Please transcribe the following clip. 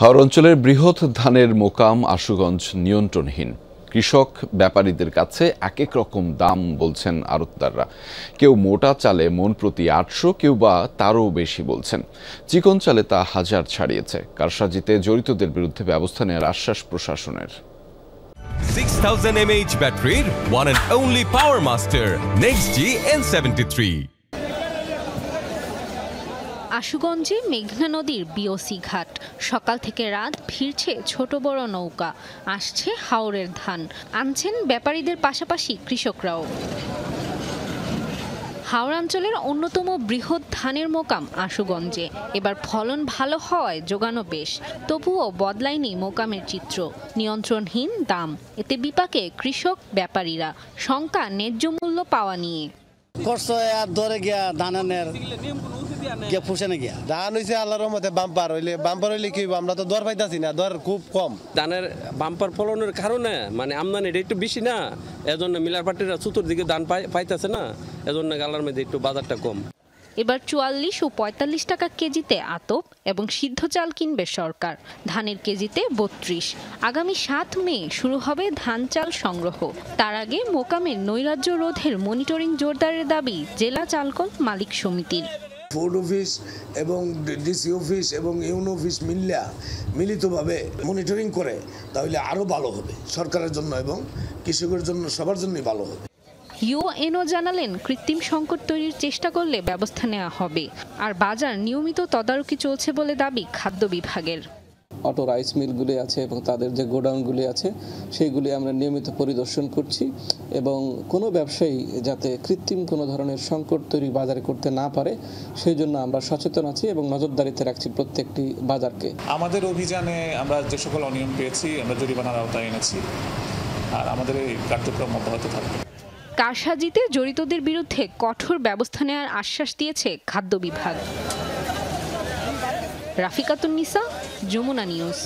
হাওড় অঞ্চলের বৃহৎ ধানের মোকাম আশুগঞ্জ নিয়ন্ত্রণহীন কৃষক ব্যাপারীদের কাছে এক এক রকম দাম বলছেন আড়তদাররা কেউ মোটা চালে মন প্রতি আটশো কেউ বা তারও বেশি বলছেন চিকন চালে তা হাজার ছাড়িয়েছে কারসাজিতে জড়িতদের বিরুদ্ধে ব্যবস্থা নেওয়ার আশ্বাস প্রশাসনের one and only power master next G N three আশুগঞ্জে মেঘনা নদীর বিওসি ঘাট সকাল থেকে রাত ভিড়ছে ছোট বড় নৌকা আসছে হাওরের ধান আনছেন ব্যাপারীদের পাশাপাশি কৃষকরাও হাওড়াঞ্চলের অন্যতম বৃহৎ ধানের মোকাম আশুগঞ্জে এবার ফলন ভালো হওয়ায় জোগানো বেশ তবুও বদলায়নি মোকামের চিত্র নিয়ন্ত্রণহীন দাম এতে বিপাকে কৃষক ব্যাপারীরা শঙ্কা ন্যায্য মূল্য পাওয়া নিয়ে ধান বাম্পার হইলে বাম্পার হইলে কি আমরা তো না দর খুব কম ধানের বাম্পার ফলনের কারণে মানে বেশি না এজন্য মিলার পার্টিরা চতুর্দিকে ধান পাইতেছে না এজন্য গালার মধ্যে একটু বাজারটা কম এবার চুয়াল্লিশ ও পঁয়তাল্লিশ টাকা কেজিতে আতপ এবং সিদ্ধ চাল কিনবে সরকার ধানের কেজিতে বত্রিশ আগামী সাত মে শুরু হবে ধান চাল সংগ্রহ তার আগে মোকামের নৈরাজ্য রোধের মনিটরিং জোরদারের দাবি জেলা চালকল মালিক সমিতির ফোর্ড অফিস এবং ডিসি অফিস এবং ইউন অফিস মিল্লা মিলিতভাবে মনিটরিং করে তাহলে আরও ভালো হবে সরকারের জন্য এবং কৃষকের জন্য সবার জন্যই ভালো হবে ইউএনও জানালেন কৃত্রিম সংকট তৈরির চেষ্টা করলে ব্যবস্থা নেওয়া হবে আর বাজার নিয়মিত তদারকি চলছে বলে দাবি খাদ্য বিভাগের অটো রাইস মিলগুলি আছে এবং তাদের যে গোডাউনগুলি আছে সেইগুলি আমরা নিয়মিত পরিদর্শন করছি এবং কোনো ব্যবসায়ী যাতে কৃত্রিম কোনো ধরনের সংকট তৈরি বাজারে করতে না পারে সেই জন্য আমরা সচেতন আছি এবং নজরদারিতে রাখছি প্রত্যেকটি বাজারকে আমাদের অভিযানে আমরা যে সকল অনিয়ম পেয়েছি আমরা জরিমানার আওতায় এনেছি আর আমাদের এই কার্যক্রম অব্যাহত থাকবে কারসাজিতে জড়িতদের বিরুদ্ধে কঠোর ব্যবস্থা নেওয়ার আশ্বাস দিয়েছে খাদ্য বিভাগ রাফিকাতুন নিসা যমুনা নিউজ